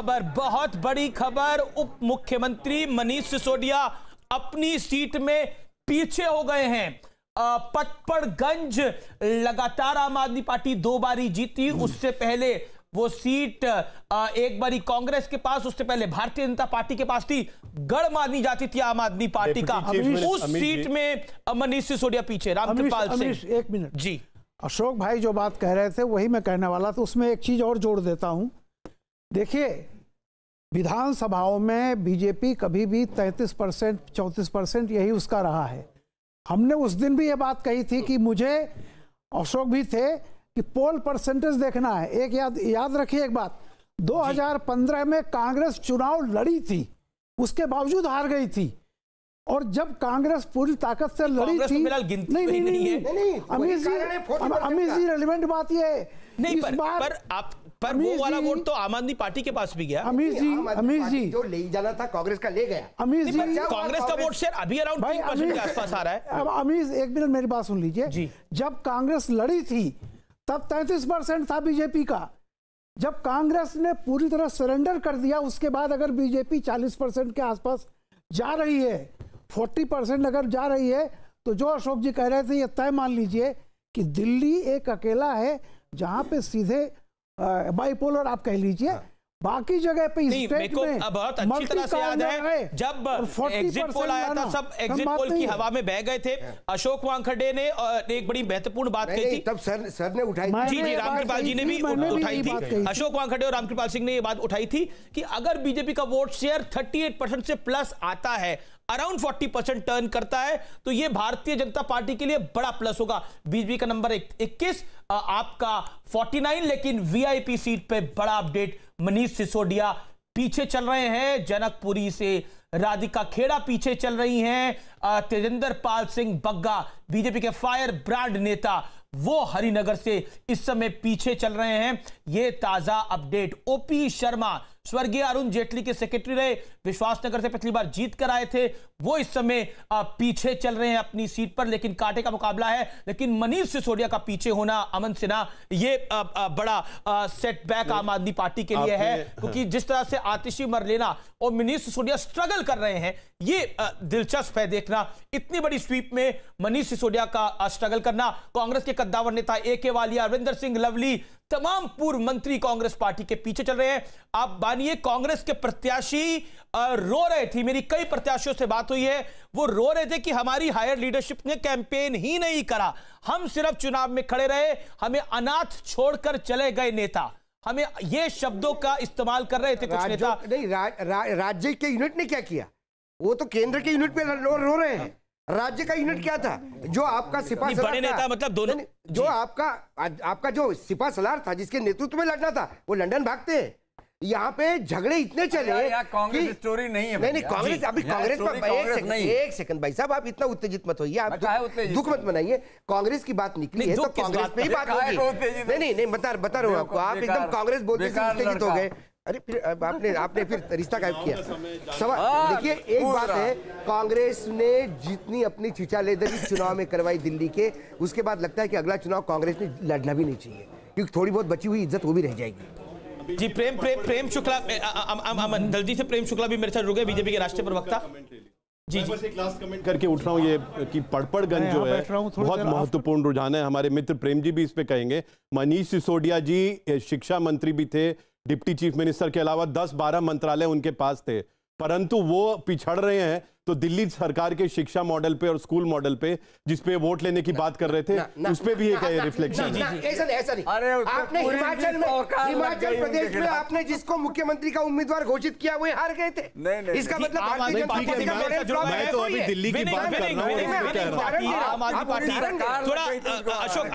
खबर बहुत बड़ी खबर उप मुख्यमंत्री मनीष सिसोदिया अपनी सीट में पीछे हो गए हैं पटपड़गंज लगातार आम आदमी पार्टी दो बारी जीती उससे पहले वो सीट एक बारी कांग्रेस के पास उससे पहले भारतीय जनता पार्टी के पास थी गढ़ मानी जाती थी आम आदमी पार्टी का उस सीट में मनीष सिसोदिया पीछे रामकृपाल सिंह एक मिनट जी अशोक भाई जो बात कह रहे थे वही मैं कहने वाला था उसमें एक चीज और जोड़ देता हूं देखिए विधानसभाओं में बीजेपी कभी भी 33 परसेंट चौंतीस परसेंट यही उसका रहा है हमने उस दिन भी ये बात कही थी कि मुझे अशोक भी थे कि पोल परसेंटेज देखना है एक याद याद रखिए एक बात 2015 में कांग्रेस चुनाव लड़ी थी उसके बावजूद हार गई थी और जब कांग्रेस पूरी ताकत से तो लड़ी थी तो नहीं नहीं नहीं अमीर जी अमित जी रेलिवेंट बात है नहीं पर, पर आप पर वो वाला वोट तो आम आदमी पार्टी के पास भी गया अमीर जी अमीर जी जो ले जाना था कांग्रेस का ले गया अमीर जी कांग्रेस का वोट शेयर अभी अराउंड के आसपास आ रहा है अमीर एक मिनट मेरी बात सुन लीजिए जब कांग्रेस लड़ी थी तब तैतीस परसेंट था बीजेपी का जब कांग्रेस ने पूरी तरह सरेंडर कर दिया उसके बाद अगर बीजेपी 40 परसेंट के आसपास जा रही है 40 परसेंट अगर जा रही है तो जो अशोक जी कह रहे थे ये तय मान लीजिए कि दिल्ली एक अकेला है जहां पे सीधे बाइपोलर आप कह लीजिए हाँ। बाकी जगह पे स्टेट में बहुत अच्छी तरह से याद है जब एग्जिट पोल आया था सब एग्जिट पोल की हवा में बह गए थे हाँ। अशोक वांखडे ने एक बड़ी महत्वपूर्ण बात कही थी तब सर सर ने उठाई जी जी रामकृपाल जी ने भी उठाई थी अशोक वांखडे और रामकृपाल सिंह ने ये बात उठाई थी कि अगर बीजेपी का वोट शेयर एट परसेंट से प्लस आता है अराउंड 40 परसेंट टर्न करता है तो यह भारतीय जनता पार्टी के लिए बड़ा प्लस होगा बीजेपी का नंबर 21 आपका 49 लेकिन वीआईपी सीट पे बड़ा अपडेट मनीष सिसोदिया पीछे चल रहे हैं जनकपुरी से राधिका खेड़ा पीछे चल रही हैं तेजेंद्र पाल सिंह बग्गा बीजेपी के फायर ब्रांड नेता वो हरिनगर से इस समय पीछे चल रहे हैं ये ताजा अपडेट ओपी शर्मा स्वर्गीय अरुण जेटली के सेक्रेटरी रहे विश्वासनगर से पिछली बार जीत कर आए थे वो इस समय पीछे चल रहे हैं अपनी सीट पर लेकिन कांटे का मुकाबला है लेकिन मनीष सिसोदिया का पीछे होना अमन सिन्हा ये बड़ा सेटबैक आम आदमी पार्टी के लिए है क्योंकि जिस तरह से आतिशी मरलेना और मनीष सिसोदिया स्ट्रगल कर रहे हैं ये दिलचस्प है देखना इतनी बड़ी स्वीप में मनीष सिसोदिया का स्ट्रगल करना कांग्रेस के कद्दावर नेता ए के वालिया अरविंदर सिंह लवली तमाम पूर्व मंत्री कांग्रेस पार्टी के पीछे चल रहे हैं आप मानिए कांग्रेस के प्रत्याशी रो रहे थे मेरी कई प्रत्याशियों से बात हुई है वो रो रहे थे कि हमारी हायर लीडरशिप ने कैंपेन ही नहीं करा हम सिर्फ चुनाव में खड़े रहे हमें अनाथ छोड़कर चले गए नेता हमें ये शब्दों का इस्तेमाल कर रहे थे कुछ नेता नहीं रा, रा, राज्य के यूनिट ने क्या किया वो तो केंद्र के यूनिट पे रो, रो रहे हैं राज्य का यूनिट क्या था जो आपका सिपा सलार बड़े नेता मतलब दोनों जो आपका आ, आपका जो सिपा सलार था जिसके नेतृत्व में लड़ना था वो लंदन भागते हैं यहाँ पे झगड़े इतने अच्छा, चले कांग्रेस स्टोरी नहीं है नहीं नहीं कांग्रेस अभी कांग्रेस पर एक सेकंड एक सेकंड भाई साहब आप इतना उत्तेजित मत होइए आप दुख मत मनाइए कांग्रेस की बात निकली है तो कांग्रेस पे ही बात होगी नहीं तो नहीं नहीं बता बता रहा हूँ आपको आप एकदम कांग्रेस बोलते उत्तेजित हो गए अरे फिर आपने आपने फिर रिश्ता गायब किया सवाल हाँ। देखिए एक बात है कांग्रेस ने जितनी अपनी छिचालेदरी चुनाव में करवाई दिल्ली के उसके बाद लगता है कि अगला चुनाव कांग्रेस ने लड़ना भी नहीं चाहिए क्योंकि थोड़ी बहुत बची हुई इज्जत वो भी रह जाएगी जी प्रेम प्रेम प्रेम शुक्ला अमन दलजी से प्रेम शुक्ला भी मेरे साथ रुके बीजेपी के राष्ट्रीय प्रवक्ता जी जी एक लास्ट कमेंट करके उठ रहा हूँ ये कि पड़पड़गंज जो है बहुत महत्वपूर्ण रुझान है हमारे मित्र प्रेम जी भी इस पे कहेंगे मनीष सिसोदिया जी शिक्षा मंत्री भी थे डिप्टी चीफ मिनिस्टर के अलावा दस बारह मंत्रालय उनके पास थे परंतु वो पिछड़ रहे हैं तो दिल्ली सरकार के शिक्षा मॉडल पे और स्कूल मॉडल पे जिसपे वोट लेने की बात कर रहे थे उस पर भी एक रिफ्लेक्शन ऐसा नहीं ऐसा नहीं आपने हिमाचल में हिमाचल प्रदेश में आपने जिसको मुख्यमंत्री का उम्मीदवार घोषित किया वो हार गए थे इसका मतलब तो दिल्ली की बात कर रहा हूँ आम आदमी पार्टी अशोक